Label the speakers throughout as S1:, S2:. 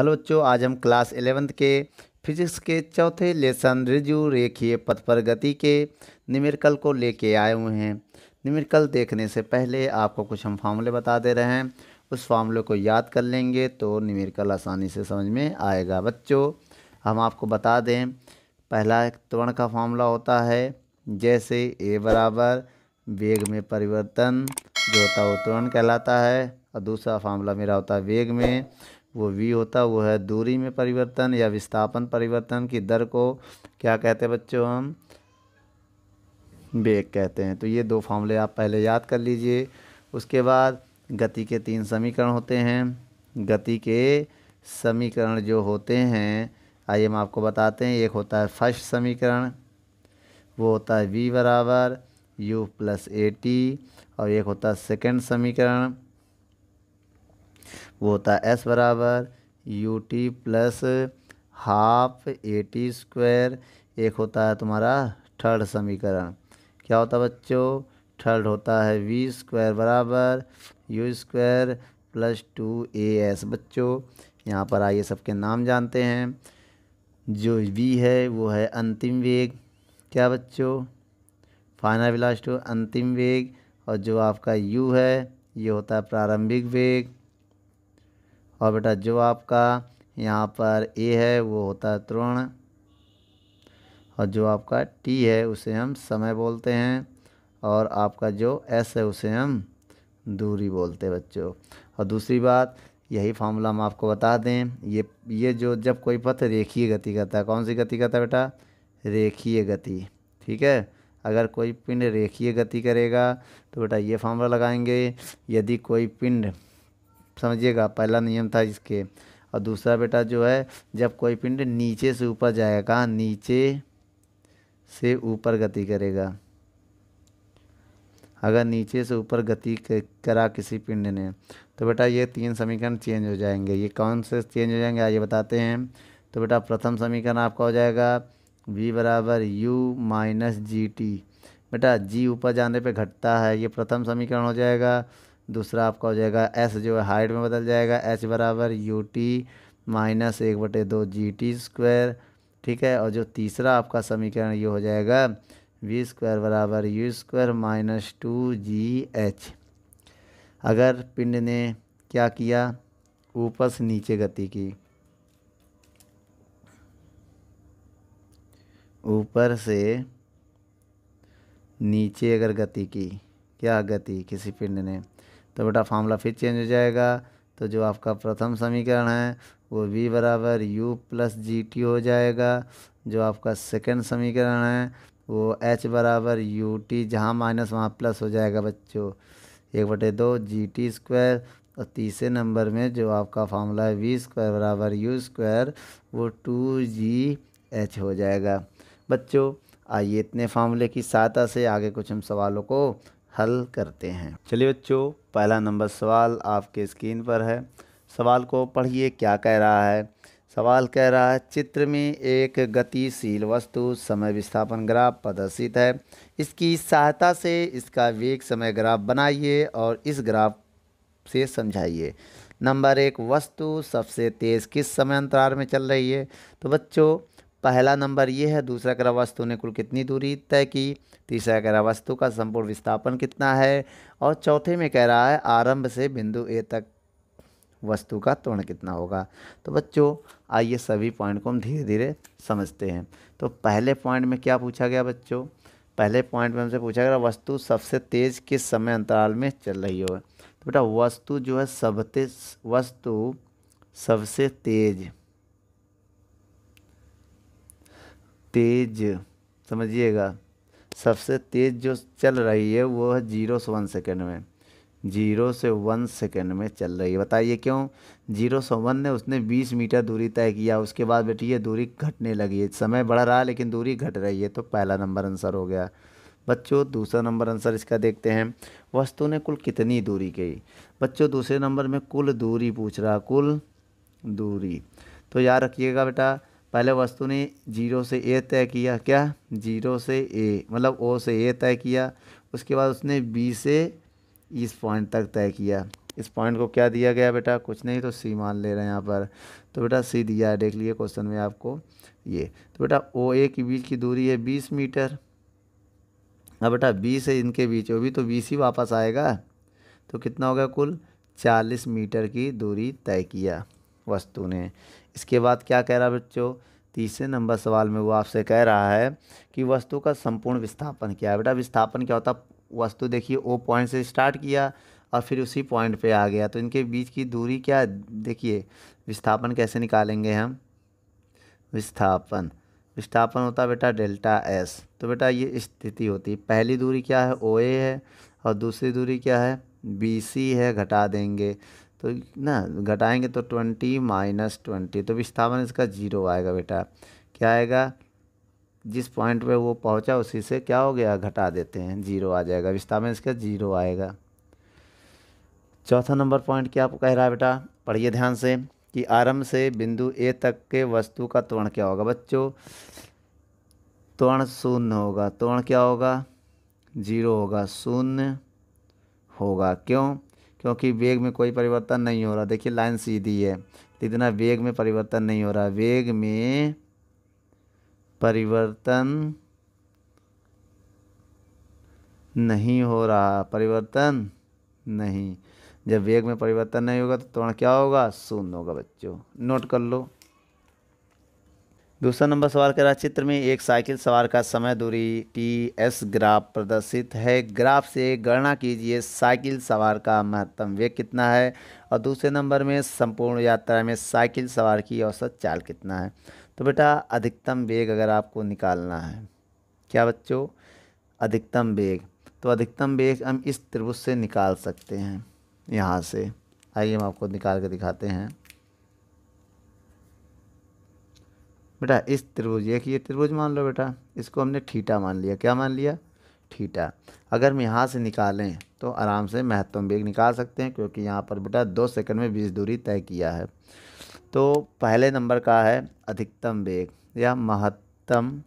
S1: hello बच्चों आज हम क्लास एलेवंथ के फिजिक्स के चौथे लेसन रिजु रेखीय पथ पर गति के निमिरकल को लेके आए हुए हैं निमिरकल देखने से पहले आपको कुछ हम फार्मूले बता दे रहे हैं उस फार्मूले को याद कर लेंगे तो निमिरकल आसानी से समझ में आएगा बच्चों हम आपको बता दें पहला त्वरण का फार्मूला होता है जैसे ए बराबर वेग में परिवर्तन जो होता है वो त्वरण कहलाता है और दूसरा फार्मूला मेरा होता है वेग में वो वी होता वो है दूरी में परिवर्तन या विस्थापन परिवर्तन की दर को क्या कहते हैं बच्चों हम बेग कहते हैं तो ये दो फॉर्मूले आप पहले याद कर लीजिए उसके बाद गति के तीन समीकरण होते हैं गति के समीकरण जो होते हैं आइए हम आपको बताते हैं एक होता है फर्स्ट समीकरण वो होता है वी बराबर यू प्लस ए टी और एक होता है सेकेंड समीकरण वो होता है एस बराबर U T plus half A T square एक होता है तुम्हारा थर्ड समीकरण क्या होता है बच्चों थर्ड होता है वी स्क्वायर बराबर U square plus two A S बच्चों यहाँ पर आइए सबके नाम जानते हैं जो वी है वो है अंतिम वेग क्या बच्चों फाइनल विलास्ट अंतिम वेग और जो आपका यू है ये होता है प्रारंभिक वेग और बेटा जो आपका यहाँ पर ए है वो होता है त्रोण और जो आपका टी है उसे हम समय बोलते हैं और आपका जो एस है उसे हम दूरी बोलते हैं बच्चों और दूसरी बात यही फार्मूला हम आपको बता दें ये ये जो जब कोई पथ रेखीय गति करता है कौन सी गति करता है बेटा रेखीय गति ठीक है अगर कोई पिंड रेखीय गति करेगा तो बेटा ये फार्मूला लगाएंगे यदि कोई पिंड समझिएगा पहला नियम था इसके और दूसरा बेटा जो है जब कोई पिंड नीचे से ऊपर जाएगा नीचे से ऊपर गति करेगा अगर नीचे से ऊपर गति करा किसी पिंड ने तो बेटा ये तीन समीकरण चेंज हो जाएंगे ये कौन से चेंज हो जाएंगे आइए बताते हैं तो बेटा प्रथम समीकरण आपका हो जाएगा v बराबर यू माइनस जी टी बेटा जी ऊपर जाने पे घटता है ये प्रथम समीकरण हो जाएगा दूसरा आपका हो जाएगा एस जो है हाइट में बदल जाएगा एच बराबर यू टी माइनस एक बटे दो जी टी स्क्वायर ठीक है और जो तीसरा आपका समीकरण ये हो जाएगा वी स्क्वायर बराबर U square minus two G H अगर पिंड ने क्या किया ऊपर से नीचे गति की ऊपर से नीचे अगर गति की क्या गति किसी पिंड ने तो बेटा फार्मूला फिर चेंज हो जाएगा तो जो आपका प्रथम समीकरण है वो v बराबर यू प्लस जी टी हो जाएगा जो आपका सेकंड समीकरण है वो h बराबर यू टी जहाँ माइनस वहाँ प्लस हो जाएगा बच्चों एक बटे दो जी टी स्क्वायर और तीसरे नंबर में जो आपका फार्मूला है वी स्क्वायर बराबर यू स्क्वायर वो टू जी एच हो जाएगा बच्चों आइए इतने फार्मूले की सहायता से आगे कुछ हम सवालों को हल करते हैं चलिए बच्चों पहला नंबर सवाल आपके स्क्रीन पर है सवाल को पढ़िए क्या कह रहा है सवाल कह रहा है चित्र में एक गतिशील वस्तु समय विस्थापन ग्राफ प्रदर्शित है इसकी सहायता से इसका वेग समय ग्राफ बनाइए और इस ग्राफ से समझाइए नंबर एक वस्तु सबसे तेज़ किस समय अंतराल में चल रही है तो बच्चों पहला नंबर ये है दूसरा ग्रह वस्तु ने कुल कितनी दूरी तय की तीसरा ग्रह वस्तु का संपूर्ण विस्थापन कितना है और चौथे में कह रहा है आरंभ से बिंदु ए तक वस्तु का त्वरण कितना होगा तो बच्चों आइए सभी पॉइंट को हम धीरे धीरे समझते हैं तो पहले पॉइंट में क्या पूछा गया बच्चों पहले पॉइंट में हमसे पूछा गया वस्तु सबसे तेज़ किस समय अंतराल में चल रही हो तो बेटा वस्तु जो है सबसे वस्तु सबसे तेज़ तेज समझिएगा सबसे तेज़ जो चल रही है वो है जीरो से वन सेकेंड में जीरो से वन सेकेंड में चल रही है बताइए क्यों जीरो से वन ने उसने बीस मीटर दूरी तय किया उसके बाद बेटी ये दूरी घटने लगी है समय बढ़ रहा है लेकिन दूरी घट रही है तो पहला नंबर आंसर हो गया बच्चों दूसरा नंबर आंसर इसका देखते हैं वस्तु ने कुल कितनी दूरी गई बच्चों दूसरे नंबर में कुल दूरी पूछ रहा कुल दूरी तो याद रखिएगा बेटा पहले वस्तु ने जीरो से ए तय किया क्या जीरो से ए मतलब ओ से ए तय किया उसके बाद उसने बी से इस पॉइंट तक तय किया इस पॉइंट को क्या दिया गया बेटा कुछ नहीं तो सी मान ले रहे हैं यहाँ पर तो बेटा सी दिया देख लिए क्वेश्चन में आपको ये तो बेटा ओ ए के बीच की दूरी है बीस मीटर अब बेटा बी से इनके बीच वो भी तो बी सी वापस आएगा तो कितना हो गया कुल चालीस मीटर की दूरी तय किया वस्तु ने इसके बाद क्या कह रहा है बच्चों तीसरे नंबर सवाल में वो आपसे कह रहा है कि वस्तु का संपूर्ण विस्थापन क्या है बेटा विस्थापन क्या होता वस्तु देखिए ओ पॉइंट से स्टार्ट किया और फिर उसी पॉइंट पे आ गया तो इनके बीच की दूरी क्या देखिए विस्थापन कैसे निकालेंगे हम विस्थापन विस्थापन होता है बेटा डेल्टा एस तो बेटा ये स्थिति होती है पहली दूरी क्या है ओ ए है और दूसरी दूरी क्या है बी सी है घटा देंगे तो ना घटाएंगे तो ट्वेंटी माइनस ट्वेंटी तो विस्थापन इसका जीरो आएगा बेटा क्या आएगा जिस पॉइंट पे वो पहुंचा उसी से क्या हो गया घटा देते हैं जीरो आ जाएगा विस्थापन इसका जीरो आएगा चौथा नंबर पॉइंट क्या कह रहा है बेटा पढ़िए ध्यान से कि आरंभ से बिंदु ए तक के वस्तु का त्वरण क्या होगा बच्चों त्वरण शून्य होगा त्वरण क्या होगा जीरो होगा शून्य होगा क्यों क्योंकि वेग में कोई परिवर्तन नहीं हो रहा देखिए लाइन सीधी है इतना वेग में परिवर्तन नहीं हो रहा वेग में परिवर्तन नहीं हो रहा परिवर्तन नहीं जब वेग में परिवर्तन नहीं होगा तो त्वरण क्या होगा शून्य होगा बच्चों नोट कर लो दूसरा नंबर सवाल कह रहा है चित्र में एक साइकिल सवार का समय दूरी टी एस ग्राफ प्रदर्शित है ग्राफ से गणना कीजिए साइकिल सवार का महत्तम वेग कितना है और दूसरे नंबर में संपूर्ण यात्रा में साइकिल सवार की औसत चाल कितना है तो बेटा अधिकतम वेग अगर आपको निकालना है क्या बच्चों अधिकतम वेग तो अधिकतम वेग हम इस त्रिभुज से निकाल सकते हैं यहाँ से आइए हम आपको निकाल के दिखाते हैं बेटा इस त्रिभुज एक ये त्रिभुज मान लो बेटा इसको हमने ठीटा मान लिया क्या मान लिया ठीटा अगर हम यहाँ से निकालें तो आराम से महत्तम वेग निकाल सकते हैं क्योंकि यहाँ पर बेटा दो सेकंड में बीस दूरी तय किया है तो पहले नंबर का है अधिकतम वेग या महत्तम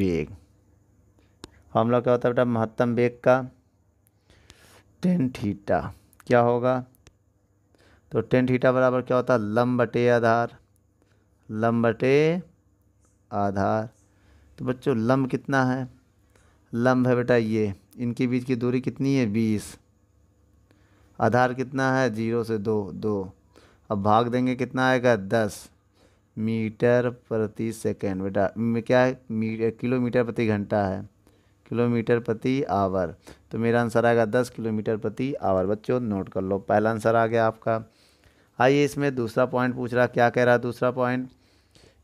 S1: वेग फॉर्मूला क्या होता है बेटा महत्तम वेग का टेन थीटा क्या होगा तो टेन थीटा बराबर क्या होता है लंब बटे आधार लम बटे आधार तो बच्चों लम्ब कितना है लम्ब है बेटा ये इनके बीच की दूरी कितनी है बीस आधार कितना है जीरो से दो दो अब भाग देंगे कितना आएगा दस मीटर प्रति सेकेंड बेटा क्या है किलोमीटर प्रति घंटा है किलोमीटर प्रति आवर तो मेरा आंसर आएगा दस किलोमीटर प्रति आवर बच्चों नोट कर लो पहला आंसर आ गया आपका आइए इसमें दूसरा पॉइंट पूछ रहा क्या कह रहा है दूसरा पॉइंट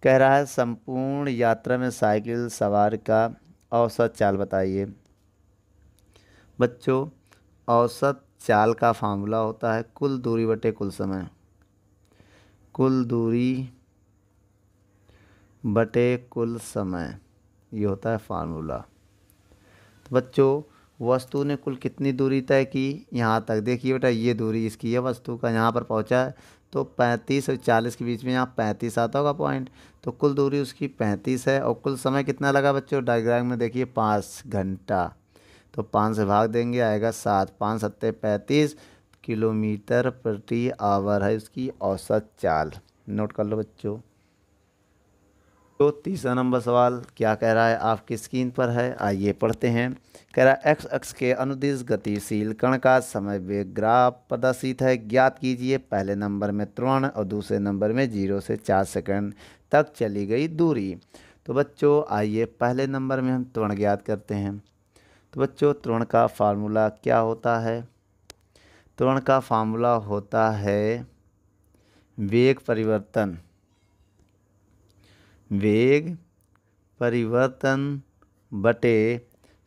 S1: कह रहा है संपूर्ण यात्रा में साइकिल सवार का औसत चाल बताइए बच्चों औसत चाल का फार्मूला होता है कुल दूरी बटे कुल समय कुल दूरी बटे कुल समय ये होता है फार्मूला तो बच्चों वस्तु ने कुल कितनी दूरी तय की यहाँ तक देखिए बेटा ये दूरी इसकी है वस्तु का यहाँ पर पहुँचा है तो पैंतीस और चालीस के बीच में यहाँ पैंतीस आता होगा पॉइंट तो कुल दूरी उसकी पैंतीस है और कुल समय कितना लगा बच्चों डायग्राम में देखिए पाँच घंटा तो पाँच से भाग देंगे आएगा सात पाँच सत्ते पैंतीस किलोमीटर प्रति आवर है उसकी औसत चाल नोट कर लो बच्चों तो तीसरा नंबर सवाल क्या कह रहा है आपकी स्क्रीन पर है आइए पढ़ते हैं कह रहा है एक्स एक्स के अनुदिश गतिशील कण का समय वेग ग्राफ प्रदर्शित है ज्ञात कीजिए पहले नंबर में त्रण और दूसरे नंबर में जीरो से चार सेकंड तक चली गई दूरी तो बच्चों आइए पहले नंबर में हम त्वण ज्ञात करते हैं तो बच्चों त्रण का फार्मूला क्या होता है त्रण का फार्मूला होता है वेग परिवर्तन वेग परिवर्तन बटे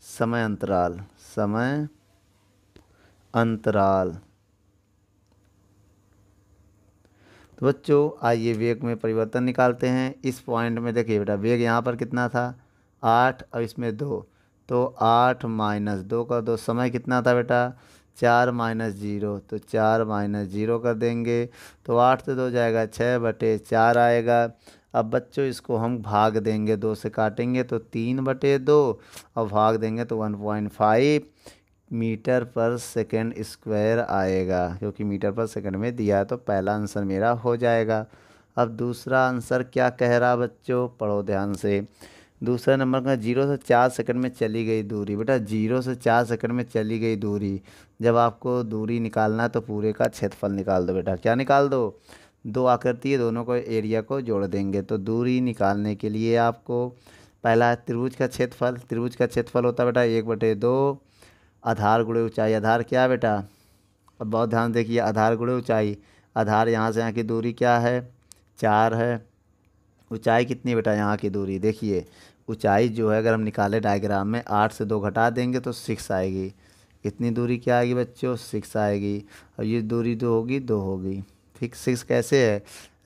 S1: समय अंतराल समय अंतराल तो बच्चों आइए वेग में परिवर्तन निकालते हैं इस पॉइंट में देखिए बेटा वेग यहाँ पर कितना था आठ और इसमें दो तो आठ माइनस दो कर दो समय कितना था बेटा चार माइनस जीरो तो चार माइनस जीरो कर देंगे तो आठ से दो जाएगा छः बटे चार आएगा अब बच्चों इसको हम भाग देंगे दो से काटेंगे तो तीन बटे दो और भाग देंगे तो one point five metre per second square आएगा क्योंकि मीटर पर सेकेंड में दिया है तो पहला आंसर मेरा हो जाएगा अब दूसरा आंसर क्या कह रहा बच्चों पढ़ो ध्यान से दूसरा नंबर का जीरो से चार सेकंड में चली गई दूरी बेटा जीरो से चार सेकंड में चली गई दूरी जब आपको दूरी निकालना है तो पूरे का क्षेत्रफल निकाल दो बेटा क्या निकाल दो दो आकृति है दोनों को एरिया को जोड़ देंगे तो दूरी निकालने के लिए आपको पहला त्रिभुज का क्षेत्रफल त्रिभुज का क्षेत्रफल होता है बेटा एक बटे दो आधार गुड़े ऊंचाई आधार क्या बेटा अब बहुत ध्यान देखिए आधार गुड़े ऊंचाई आधार यहाँ से यहाँ की दूरी क्या है चार है ऊंचाई कितनी बेटा यहाँ की दूरी देखिए ऊंचाई जो है अगर हम निकालें डायग्राम में आठ से दो घटा देंगे तो सिक्स आएगी इतनी दूरी क्या आएगी बच्चों सिक्स आएगी और ये दूरी दो होगी दो होगी फिक्स सिक्स कैसे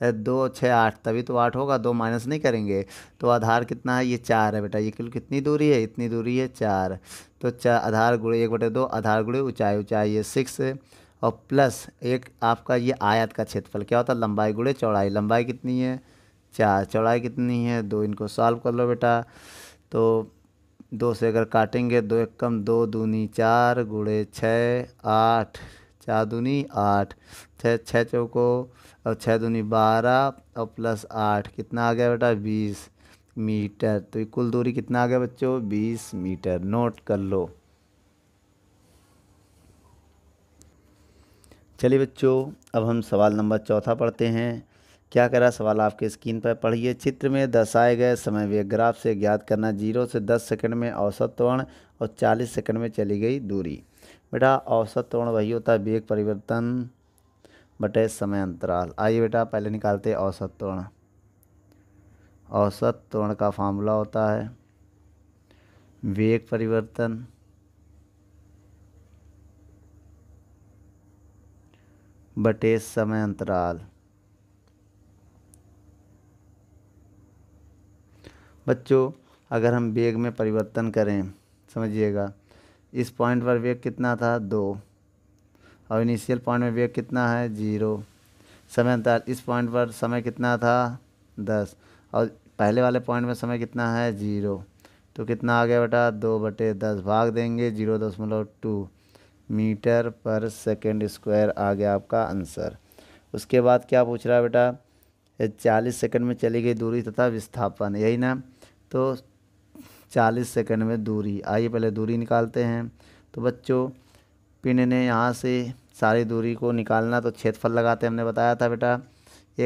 S1: है दो छः आठ तभी तो आठ होगा दो माइनस नहीं करेंगे तो आधार कितना है ये चार है बेटा ये किलो कितनी दूरी है इतनी दूरी है चार तो चार आधार गुड़े एक बटे दो आधार गुड़े ऊंचाई ऊंचाई ये सिक्स और प्लस एक आपका ये आयत का क्षेत्रफल क्या होता है लंबाई गुड़े चौड़ाई लंबाई कितनी है चार चौड़ाई कितनी है दो इनको सॉल्व कर लो बेटा तो दो से अगर काटेंगे दो एक कम दो दूनी चार गुड़े छः आठ चार दूनी आठ छः छः चौको और छः दूनी बारह और प्लस आठ कितना आ गया बेटा बीस मीटर तो ये कुल दूरी कितना आ गया बच्चों बीस मीटर नोट कर लो चलिए बच्चों अब हम सवाल नंबर चौथा पढ़ते हैं क्या कह रहा सवाल आपके स्क्रीन पर पढ़िए चित्र में दर्शाए गए समय ग्राफ से ज्ञात करना जीरो से दस सेकंड में औसत त्वरण और चालीस सेकंड में चली गई दूरी बेटा औसत त्रोण वही होता है वेग परिवर्तन बटे समय अंतराल आइए बेटा पहले निकालते औसत त्रोण औसत त्रोण का फार्मूला होता है वेग परिवर्तन बटे समय अंतराल बच्चों अगर हम वेग में परिवर्तन करें समझिएगा इस पॉइंट पर वेग कितना था दो और इनिशियल पॉइंट में वेग कितना है जीरो समय अंतर इस पॉइंट पर समय कितना था दस और पहले वाले पॉइंट में समय कितना है जीरो तो कितना आ गया बेटा दो बटे दस भाग देंगे जीरो दशमलव two metre per second square आ गया आपका आंसर उसके बाद क्या पूछ रहा है बेटा चालीस सेकेंड में चली गई दूरी तथा विस्थापन यही ना तो 40 सेकंड में दूरी आइए पहले दूरी निकालते हैं तो बच्चों पिन ने यहाँ से सारी दूरी को निकालना तो क्षेत्रफल लगाते हमने बताया था बेटा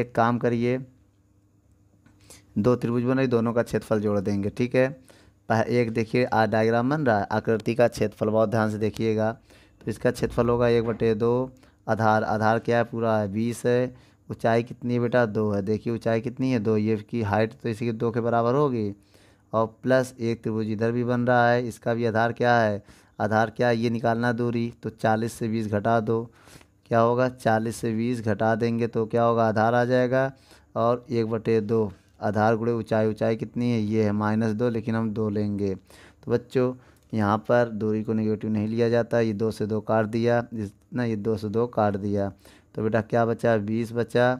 S1: एक काम करिए दो त्रिभुज बनाई दोनों का क्षेत्रफल जोड़ देंगे ठीक है एक देखिए डायग्राम बन रहा है आकृति का क्षेत्रफल बहुत ध्यान से देखिएगा तो इसका क्षेत्रफल होगा एक बटे दो आधार आधार क्या है पूरा है बीस है ऊंचाई कितनी है बेटा दो है देखिए ऊंचाई कितनी है दो ये की हाइट तो इसी के दो के बराबर होगी और प्लस एक त्रिभुज इधर भी बन रहा है इसका भी आधार क्या है आधार क्या है ये निकालना दूरी तो चालीस से बीस घटा दो क्या होगा चालीस से बीस घटा देंगे तो क्या होगा आधार आ जाएगा और एक बटे दो आधार गुड़े ऊंचाई ऊंचाई कितनी है ये है माइनस दो लेकिन हम दो लेंगे तो बच्चों यहाँ पर दूरी को निगेटिव नहीं लिया जाता ये दो से दो काट दिया ना ये दो से दो काट दिया तो बेटा क्या बचा बीस बचा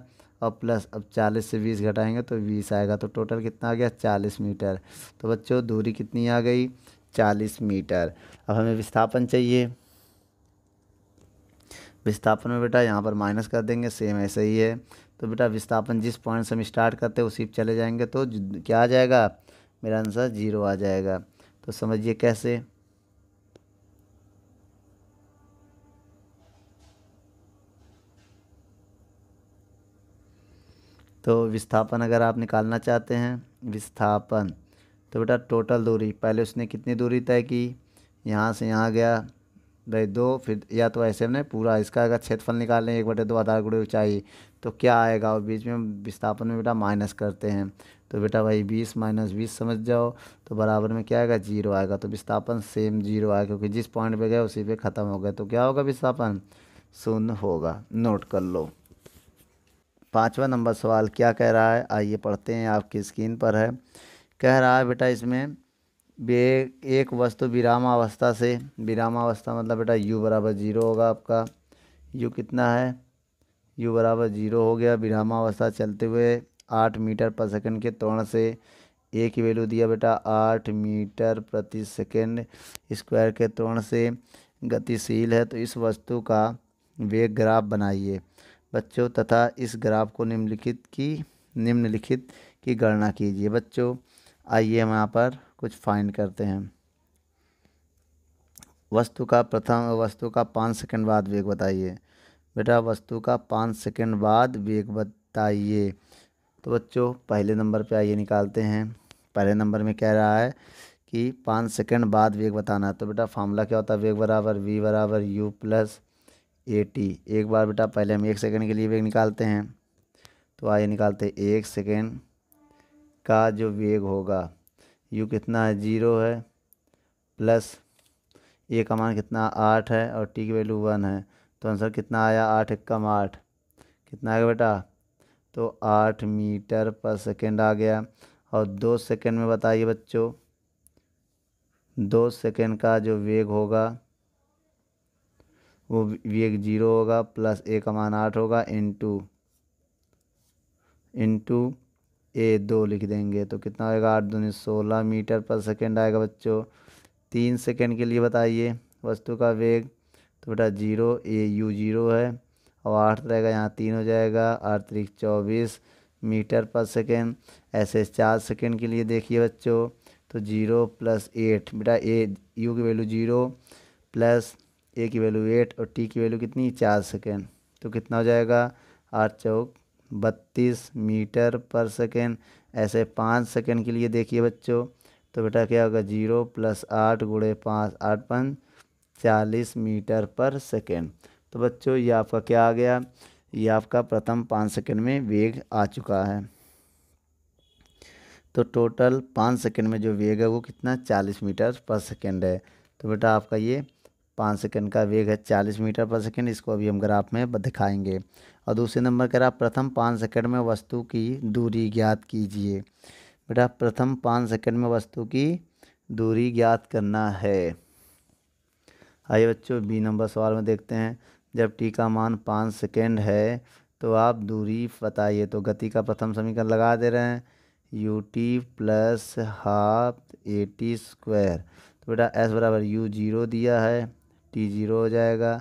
S1: और प्लस अब चालीस से बीस घटाएंगे तो बीस आएगा तो टोटल कितना आ गया चालीस मीटर तो बच्चों दूरी कितनी आ गई चालीस मीटर अब हमें विस्थापन चाहिए विस्थापन में बेटा यहाँ पर माइनस कर देंगे सेम ऐसे ही है तो बेटा विस्थापन जिस पॉइंट से हम स्टार्ट करते हैं उसी पर चले जाएंगे तो क्या आ जाएगा मेरा आंसर जीरो आ जाएगा तो समझिए कैसे तो विस्थापन अगर आप निकालना चाहते हैं विस्थापन तो बेटा टोटल दूरी पहले उसने कितनी दूरी तय की यहाँ से यहाँ गया भाई दो फिर या तो ऐसे में पूरा इसका अगर क्षेत्रफल निकाल लें एक बटे दो आधार गुड़े ऊंचाई तो क्या आएगा और बीच में विस्थापन में बेटा माइनस करते हैं तो बेटा भाई बीस माइनस बीस समझ जाओ तो बराबर में क्या आएगा जीरो आएगा तो विस्थापन सेम जीरो आएगा क्योंकि जिस पॉइंट पे गए उसी पे ख़त्म हो गया तो क्या होगा विस्थापन शून्य होगा नोट कर लो पाँचवा नंबर सवाल क्या कह रहा है आइए पढ़ते हैं आपकी स्क्रीन पर है कह रहा है बेटा इसमें एक वस्तु विरामावस्था से विरामावस्था मतलब बेटा यू बराबर जीरो होगा आपका यू कितना है यू बराबर जीरो हो गया विरामावस्था चलते हुए आठ मीटर पर सेकंड के तोड़ से ए की वैल्यू दिया बेटा आठ मीटर प्रति सेकंड स्क्वायर के तोड़ से गतिशील है तो इस वस्तु का वेग ग्राफ बनाइए बच्चों तथा इस ग्राफ को निम्नलिखित की निम्नलिखित की गणना कीजिए बच्चों आइए हम यहाँ पर कुछ फाइंड करते हैं वस्तु का प्रथम वस्तु का पाँच सेकंड बाद वेग बताइए बेटा वस्तु का पाँच सेकंड बाद वेग बताइए तो बच्चों पहले नंबर पे आइए निकालते हैं पहले नंबर में कह रहा है कि पाँच सेकंड बाद वेग बताना है तो बेटा फार्मूला क्या होता है वेग बराबर वी बराबर यू प्लस ए टी एक बार बेटा पहले हम एक सेकेंड के लिए वेग निकालते हैं तो आइए निकालते एक सेकेंड का जो वेग होगा यू कितना है जीरो है प्लस ए का मान कितना आठ है और टी की वैल्यू वन है तो आंसर कितना आया आठ कम आठ कितना आएगा बेटा तो आठ मीटर पर सेकेंड आ गया और दो सेकेंड में बताइए बच्चों दो सेकेंड का जो वेग होगा वो वी एक जीरो होगा प्लस ए का मान आठ होगा इन टू ए दो लिख देंगे तो कितना होगा आठ दूनी सोलह मीटर पर सेकेंड आएगा बच्चों तीन सेकेंड के लिए बताइए वस्तु का वेग तो बेटा जीरो ए यू जीरो है और आठ रहेगा यहाँ तीन हो जाएगा आठ तरीक चौबीस मीटर पर सेकेंड ऐसे चार सेकेंड के लिए देखिए बच्चों तो जीरो प्लस एट बेटा ए यू की वैल्यू जीरो प्लस ए की वैल्यू एट और टी की वैल्यू कितनी चार सेकेंड तो कितना हो जाएगा आठ चौक बत्तीस मीटर पर सेकेंड ऐसे पाँच सेकेंड के लिए देखिए बच्चों तो बेटा क्या होगा जीरो प्लस आठ गुड़े पाँच आठ पाँच चालीस मीटर पर सेकेंड तो बच्चों ये आपका क्या आ गया ये आपका प्रथम पाँच सेकेंड में वेग आ चुका है तो टोटल पाँच सेकेंड में जो वेग है वो कितना चालीस मीटर पर सेकेंड है तो बेटा आपका ये पाँच सेकंड का वेग है चालीस मीटर पर सेकंड इसको अभी हम ग्राफ में दिखाएंगे और दूसरे नंबर का ग्राफ प्रथम पाँच सेकंड में वस्तु की दूरी ज्ञात कीजिए बेटा प्रथम पाँच सेकंड में वस्तु की दूरी ज्ञात करना है आइए बच्चों बी नंबर सवाल में देखते हैं जब टी का मान पाँच सेकेंड है तो आप दूरी बताइए तो गति का प्रथम समीकरण लगा दे रहे हैं U T plus half A T square तो बेटा एस बराबर यू जीरो दिया है टी ज़ीरो हो जाएगा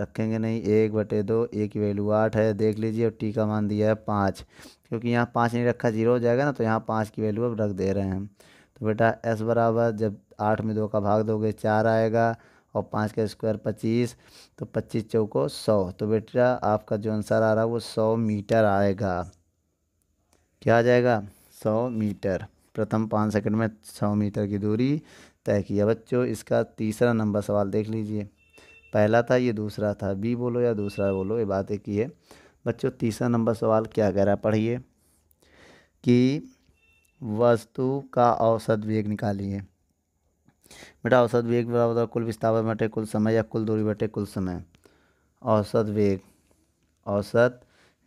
S1: रखेंगे नहीं एक बटे दो ए की वैल्यू आठ है देख लीजिए और टी का मान दिया है पाँच क्योंकि यहाँ पाँच नहीं रखा जीरो हो जाएगा ना तो यहाँ पाँच की वैल्यू अब रख दे रहे हैं तो बेटा एस बराबर जब आठ में दो का भाग दोगे चार आएगा और पाँच का स्क्वायर पच्चीस तो पच्चीस चौको सौ तो बेटा आपका जो आंसर आ रहा है वो सौ मीटर आएगा क्या आ जाएगा सौ मीटर प्रथम पाँच सेकंड में सौ मीटर की दूरी तय किया बच्चों इसका तीसरा नंबर सवाल देख लीजिए पहला था ये दूसरा था बी बोलो या दूसरा बोलो ये बात एक ही है बच्चों तीसरा नंबर सवाल क्या कह रहा पढ़िए कि वस्तु का औसत वेग निकालिए बेटा औसत वेग बराबर कुल विस्थापन बटे कुल समय या कुल दूरी बटे कुल समय औसत वेग औसत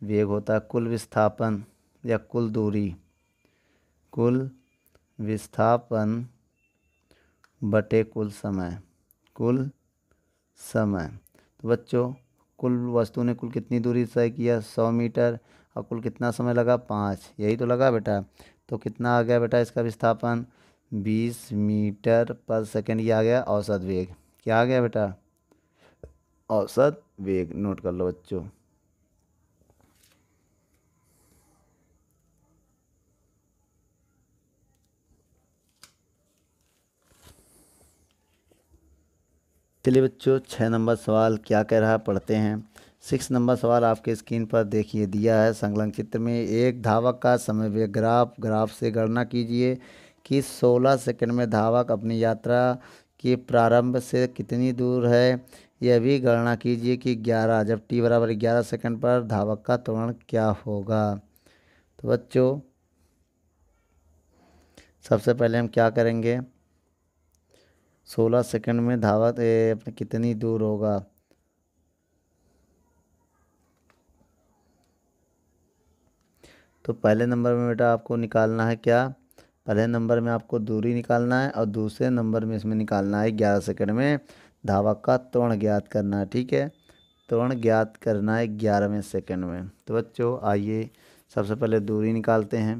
S1: वेग होता है कुल विस्थापन या कुल दूरी कुल विस्थापन बटे कुल समय कुल समय तो बच्चों कुल वस्तु ने कुल कितनी दूरी तय किया सौ मीटर और कुल कितना समय लगा पाँच यही तो लगा बेटा तो कितना आ गया बेटा इसका विस्थापन बीस मीटर पर सेकेंड ये आ गया औसत वेग क्या आ गया बेटा औसत वेग नोट कर लो बच्चों चलिए बच्चों छः नंबर सवाल क्या कह रहा है पढ़ते हैं सिक्स नंबर सवाल आपके स्क्रीन पर देखिए दिया है संलग्न चित्र में एक धावक का समय ग्राफ ग्राफ से गणना कीजिए कि 16 सेकंड में धावक अपनी यात्रा के प्रारंभ से कितनी दूर है यह भी गणना कीजिए कि 11 जब टी बराबर ग्यारह सेकंड पर धावक का त्वरण क्या होगा तो बच्चों सबसे पहले हम क्या करेंगे सोलह सेकंड में धावा अपने कितनी दूर होगा तो पहले नंबर में बेटा आपको निकालना है क्या पहले नंबर में आपको दूरी निकालना है और दूसरे नंबर में इसमें निकालना है ग्यारह सेकंड में धावा का तोड़ ज्ञात करना है ठीक है तोड़ ज्ञात करना है ग्यारहवें सेकंड में तो बच्चों आइए सबसे पहले दूरी निकालते हैं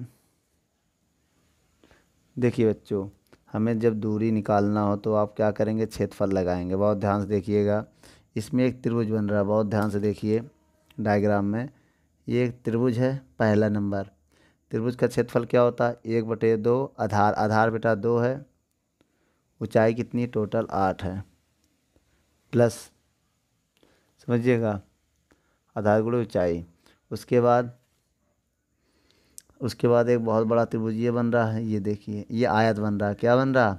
S1: देखिए बच्चों हमें जब दूरी निकालना हो तो आप क्या करेंगे क्षेत्रफल लगाएंगे बहुत ध्यान से देखिएगा इसमें एक त्रिभुज बन रहा है बहुत ध्यान से देखिए डायग्राम में ये एक त्रिभुज है पहला नंबर त्रिभुज का क्षेत्रफल क्या होता है एक बटे दो आधार आधार बेटा दो है ऊंचाई कितनी टोटल आठ है प्लस समझिएगा आधार गुड़े ऊँचाई उसके बाद उसके बाद एक बहुत बड़ा त्रिभुज ये बन रहा है ये देखिए ये आयत बन रहा है क्या बन रहा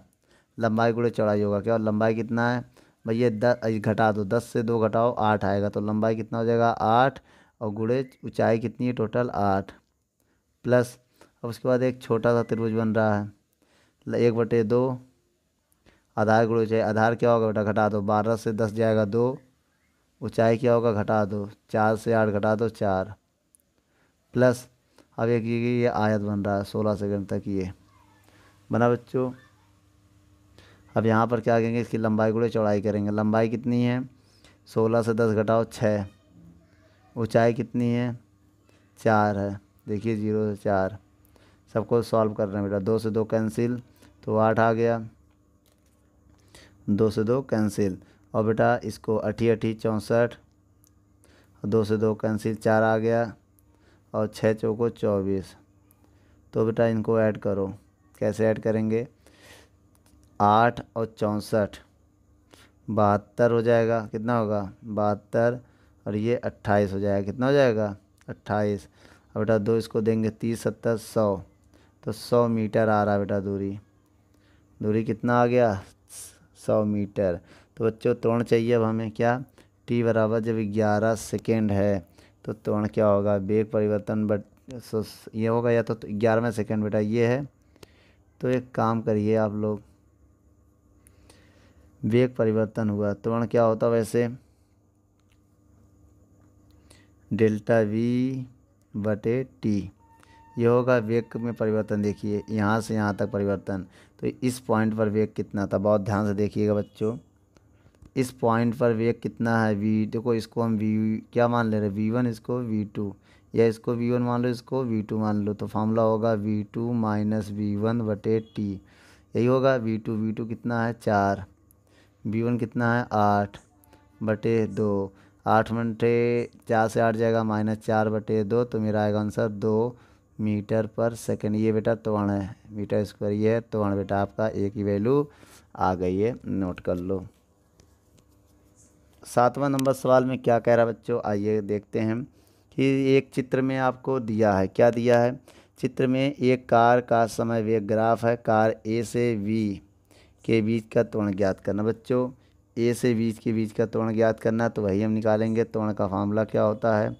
S1: लंबाई गुड़े चौड़ाई होगा क्या लंबाई कितना है भैया दस घटा दो दस से दो घटाओ आठ आएगा तो लंबाई कितना हो जाएगा आठ और गुड़े ऊंचाई कितनी है टोटल आठ प्लस अब उसके बाद एक छोटा सा त्रिभुज बन रहा है एक बटे दो आधार गुड़े ऊँचाई आधार क्या होगा बेटा घटा दो बारह से दस जाएगा दो ऊंचाई क्या होगा घटा दो चार से आठ घटा दो चार प्लस अब एक ये ये आयत बन रहा है सोलह सेकंड तक ये बना बच्चों अब यहाँ पर क्या कहेंगे इसकी लंबाई गुड़े चौड़ाई करेंगे लंबाई कितनी है सोलह से दस घटाओ छः ऊँचाई कितनी है चार है देखिए जीरो से चार सबको सॉल्व कर रहे हैं बेटा दो से दो कैंसिल तो आठ आ गया दो से दो कैंसिल और बेटा इसको अठी अठी चौंसठ दो से दो कैंसिल चार आ गया और छः चौको चौबीस तो बेटा इनको ऐड करो कैसे ऐड करेंगे आठ और चौंसठ बहत्तर हो जाएगा कितना होगा बहत्तर और ये अट्ठाईस हो जाएगा कितना हो जाएगा अट्ठाईस और बेटा दो इसको देंगे तीस सत्तर सौ तो सौ मीटर आ रहा है बेटा दूरी दूरी कितना आ गया सौ मीटर तो बच्चों तोड़ चाहिए अब हमें क्या टी बराबर जब ग्यारह सेकेंड है तो त्वरण क्या होगा वेग परिवर्तन बट सो ये होगा या तो ग्यारहवें सेकेंड बेटा ये है तो एक काम करिए आप लोग वेग परिवर्तन हुआ त्वरण क्या होता वैसे डेल्टा वी बटे टी ये होगा वेग में परिवर्तन देखिए यहाँ से यहाँ तक परिवर्तन तो इस पॉइंट पर वेग कितना था बहुत ध्यान से देखिएगा बच्चों इस पॉइंट पर वेग कितना है वी देखो इसको हम वी क्या मान ले रहे वी वन इसको वी टू या इसको वी वन मान लो इसको वी टू मान लो तो फार्मूला होगा V two minus V one बटे टी यही होगा वी टू वी टू कितना है चार वी वन कितना है आठ बटे दो आठ बटे चार से आठ जाएगा माइनस चार बटे दो तो मेरा आएगा आंसर दो मीटर पर सेकेंड ये बेटा तोड़ है मीटर स्क्वायर ये है तोड़ बेटा आपका एक ही वैल्यू आ गई है नोट कर लो सातवां नंबर सवाल में क्या कह रहा है बच्चों आइए देखते हैं कि एक चित्र में आपको दिया है क्या दिया है चित्र में एक कार का समय वेग ग्राफ है कार ए से वी के बीच का तोड़ ज्ञात करना बच्चों ए से बीच के बीच का तोड़ ज्ञात करना तो वही हम निकालेंगे तोड़ का फार्मूला क्या होता है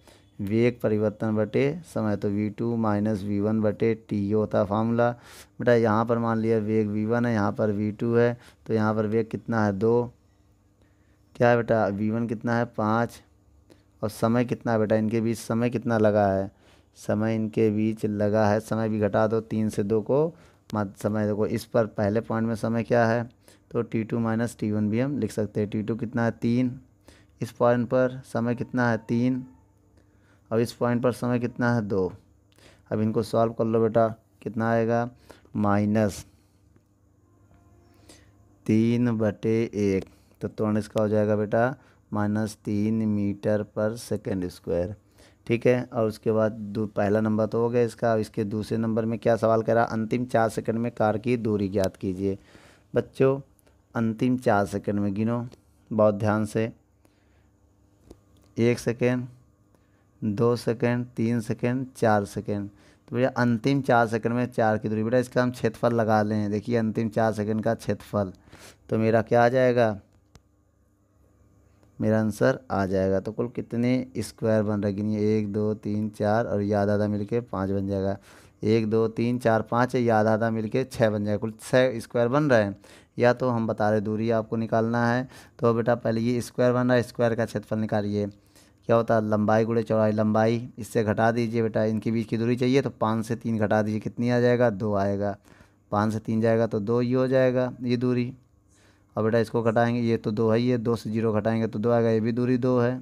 S1: वेग परिवर्तन बटे समय तो V two minus V one बटे टी ये होता है फार्मूला बेटा यहाँ पर मान लिया वेग वी वन है यहाँ पर वी टू है तो यहाँ पर वेग कितना है दो क्या है बेटा वी वन कितना है पाँच और समय कितना है बेटा इनके बीच समय कितना लगा है समय इनके बीच लगा है समय भी घटा दो तीन से दो को मत समय देखो इस पर पहले पॉइंट में समय क्या है तो T two minus T one भी हम लिख सकते हैं टी टू कितना है तीन इस पॉइंट पर समय कितना है तीन अब इस पॉइंट पर समय कितना है दो अब इनको सॉल्व कर लो बेटा कितना आएगा माइनस तीन बटे एक तो त्वरण इसका हो जाएगा बेटा माइनस तीन मीटर पर सेकेंड स्क्वायर ठीक है और उसके बाद पहला नंबर तो हो गया इसका इसके दूसरे नंबर में क्या सवाल करा रहा अंतिम चार सेकंड में कार की दूरी ज्ञात कीजिए बच्चों अंतिम चार सेकंड में गिनो बहुत ध्यान से एक सेकेंड दो सेकेंड तीन सेकेंड चार सेकेंड तो भैया अंतिम चार सेकंड में चार की दूरी बेटा इसका हम क्षेत्रफल लगा लें देखिए अंतिम चार सेकेंड का क्षेत्रफल तो मेरा क्या आ जाएगा मेरा आंसर आ जाएगा तो कुल कितने स्क्वायर बन रहे गिनिए एक दो तीन चार और याद आधा मिलके के पाँच बन जाएगा एक दो तीन चार पाँच याद आधा आधा मिल के छः बन जाएगा कुल छः स्क्वायर बन रहे हैं या तो हम बता रहे दूरी आपको निकालना है तो बेटा पहले ये स्क्वायर बन रहा है स्क्वायर का क्षेत्रफल निकालिए क्या होता है लंबाई गुड़े चौड़ाई लंबाई इससे घटा दीजिए बेटा इनके बीच की दूरी चाहिए तो पाँच से तीन घटा दीजिए कितनी आ जाएगा दो आएगा पाँच से तीन जाएगा तो दो ये हो जाएगा ये दूरी और बेटा इसको घटाएंगे ये तो दो है ये दो से जीरो घटाएंगे तो दो आएगा ये भी दूरी दो है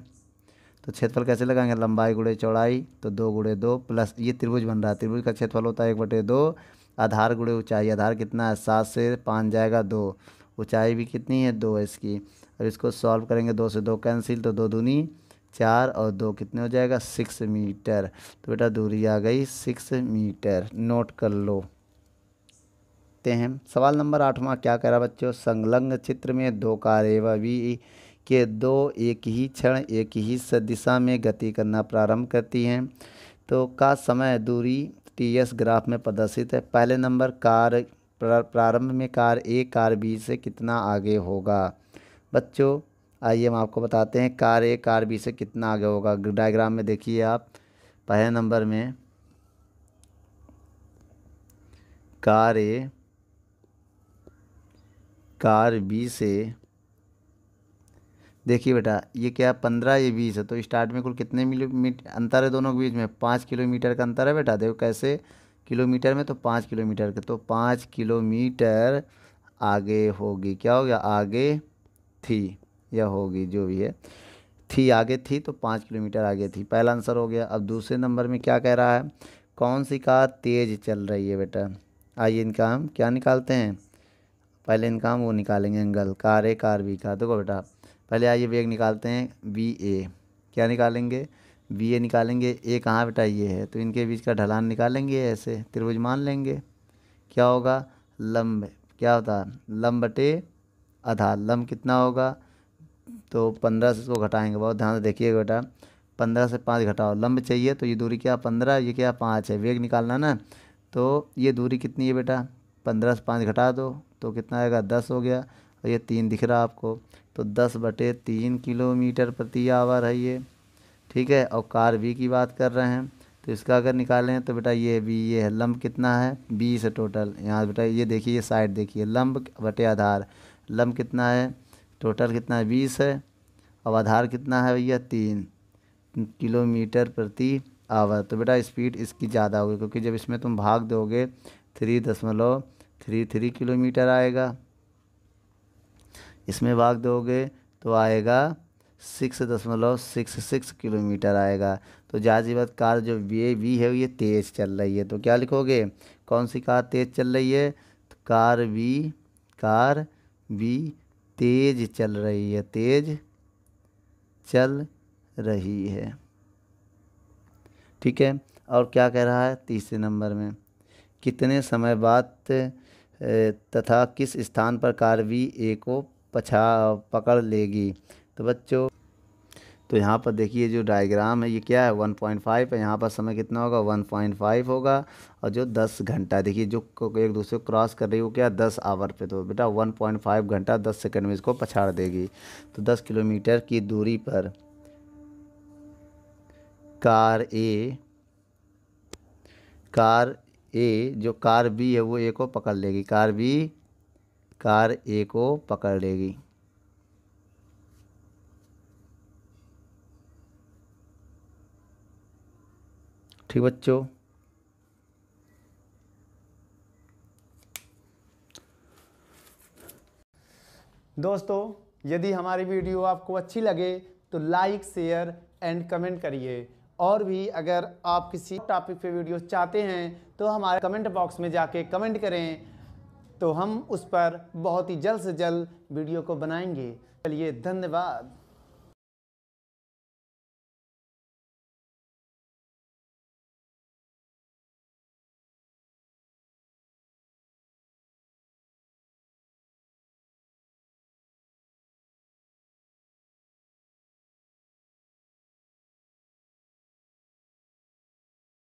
S1: तो क्षेत्रफल कैसे लगाएंगे लंबाई गुड़े चौड़ाई तो दो गुड़े दो प्लस ये त्रिभुज बन रहा है त्रिभुज का क्षेत्रफल होता है एक बटे दो आधार गुड़े ऊंचाई आधार कितना है सात से पाँच जाएगा दो ऊंचाई भी कितनी है दो इसकी और इसको सॉल्व करेंगे दो से दो कैंसिल तो दो दूनी चार और दो कितने हो जाएगा सिक्स मीटर तो बेटा दूरी आ गई सिक्स मीटर नोट कर लो देखते हैं सवाल नंबर आठवां क्या कह रहा बच्चों संलग्न चित्र में दो कार्य के दो एक ही क्षण एक ही दिशा में गति करना प्रारंभ करती हैं तो का समय दूरी टी एस ग्राफ में प्रदर्शित है पहले नंबर कार प्रारंभ में कार ए कार बी से कितना आगे होगा बच्चों आइए हम आपको बताते हैं कार ए कार बी से कितना आगे होगा डायग्राम में देखिए आप पहले नंबर में कार ए कार बी से देखिए बेटा ये क्या पंद्रह ये बीस है तो स्टार्ट में कुल कितने किलोमीटर अंतर है दोनों के बीच में पाँच किलोमीटर का अंतर है बेटा देखो कैसे किलोमीटर में तो पाँच किलोमीटर का तो पाँच किलोमीटर आगे होगी क्या हो गया आगे थी या होगी जो भी है थी आगे थी तो पाँच किलोमीटर आगे थी पहला आंसर हो गया अब दूसरे नंबर में क्या कह रहा है कौन सी कार तेज़ चल रही है बेटा आइए इनका हम क्या निकालते हैं पहले इनका हम वो निकालेंगे एंगल कार ए कार बी का देखो बेटा पहले आइए वेग निकालते हैं वी ए क्या निकालेंगे वी ए निकालेंगे ए कहाँ बेटा ये है तो इनके बीच का ढलान निकालेंगे ऐसे त्रिभुज मान लेंगे क्या होगा लंब क्या होता लंब बटे आधा लंब कितना होगा तो पंद्रह से इसको घटाएंगे बहुत ध्यान से देखिएगा बेटा पंद्रह से पाँच घटाओ लंब चाहिए तो ये दूरी क्या पंद्रह ये क्या पाँच है वेग निकालना ना तो ये दूरी कितनी है बेटा पंद्रह से पाँच घटा दो तो कितना आएगा दस हो गया और ये तीन दिख रहा आपको तो दस बटे तीन किलोमीटर प्रति आवर है ये ठीक है और कार वी की बात कर रहे हैं तो इसका अगर निकालें तो बेटा ये वी ये है लम्ब कितना है बीस है टोटल यहाँ बेटा ये देखिए ये साइड देखिए लम्ब बटे आधार लम्ब कितना है टोटल कितना है बीस है और आधार कितना है भैया तीन किलोमीटर प्रति आवर तो बेटा स्पीड इसकी ज़्यादा होगी क्योंकि जब इसमें तुम भाग दोगे थ्री दशमलव थ्री थ्री किलोमीटर आएगा इसमें भाग दोगे तो आएगा सिक्स दशमलव सिक्स सिक्स किलोमीटर आएगा तो जाजी कार जो ए वी है ये तेज़ चल रही है तो क्या लिखोगे कौन सी कार तेज़ चल रही है तो कार वी कार वी तेज़ चल रही है तेज़ चल रही है ठीक है और क्या कह रहा है तीसरे नंबर में कितने समय बाद तथा किस स्थान पर कारवी ए को पछा पकड़ लेगी तो बच्चों तो यहाँ पर देखिए जो डायग्राम है ये क्या है 1.5 है यहाँ पर समय कितना होगा 1.5 होगा और जो 10 घंटा देखिए जो एक दूसरे को क्रॉस कर रही हो क्या 10 आवर पे तो बेटा 1.5 घंटा 10 सेकंड में इसको पछाड़ देगी तो 10 किलोमीटर की दूरी पर कार ए कार ए जो कार बी है वो ए को पकड़ लेगी कार बी कार ए को पकड़ लेगी ठीक बच्चों दोस्तों यदि हमारी वीडियो आपको अच्छी लगे तो लाइक शेयर एंड कमेंट करिए और भी अगर आप किसी टॉपिक पे वीडियो चाहते हैं तो हमारे कमेंट बॉक्स में जाके कमेंट करें तो हम उस पर बहुत ही जल्द से जल्द वीडियो को बनाएंगे चलिए धन्यवाद